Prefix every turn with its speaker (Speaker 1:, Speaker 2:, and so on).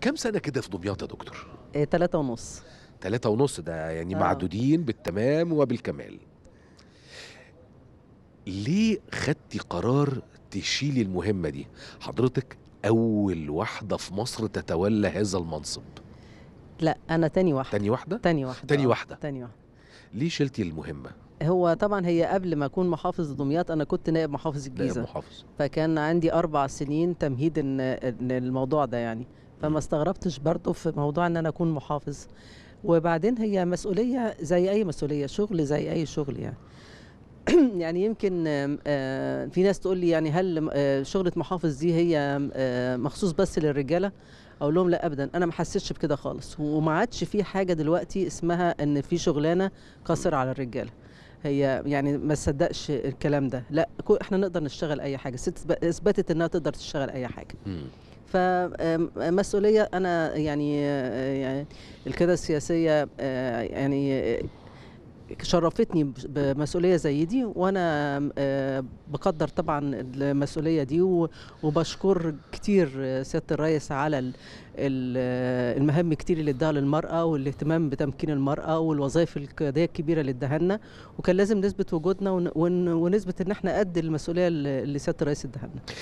Speaker 1: كم سنه كده في دمياط يا دكتور؟ إيه تلاتة ونص تلاتة ونص ده يعني آه. معدودين بالتمام وبالكمال ليه خدتي قرار تشيلي المهمه دي حضرتك اول واحده في مصر
Speaker 2: تتولى هذا المنصب لا انا تاني واحده تاني واحده تاني واحده تاني واحده تاني واحده ليه شلتي المهمه هو طبعا هي قبل ما اكون محافظ دمياط انا كنت نائب محافظ الجيزه نائب محافظ فكان عندي اربع سنين تمهيد الموضوع ده يعني فما استغربتش برضه في موضوع ان انا اكون محافظ وبعدين هي مسؤوليه زي اي مسؤوليه شغل زي اي شغل يعني يعني يمكن آه، في ناس تقول لي يعني هل آه، شغله محافظ دي هي آه، مخصوص بس للرجاله اقول لهم لا ابدا انا ما حسيتش بكده خالص وما عادش في حاجه دلوقتي اسمها ان في شغلانه قاصره على الرجاله هي يعني ما تصدقش الكلام ده لا احنا نقدر نشتغل اي حاجه الست اثبتت انها تقدر تشتغل اي حاجه فمسؤوليه انا يعني, يعني القياده السياسيه آه، يعني شرفتني بمسؤوليه زي دي وانا آه، بقدر طبعا المسؤوليه دي وبشكر كتير سياده الرئيس على المهام كتير اللي اداها للمراه والاهتمام بتمكين المراه والوظائف القياديه الكبيره اللي اداها لنا وكان لازم نثبت وجودنا ونثبت ان احنا قد المسؤوليه اللي سياده الرئيس اداها لنا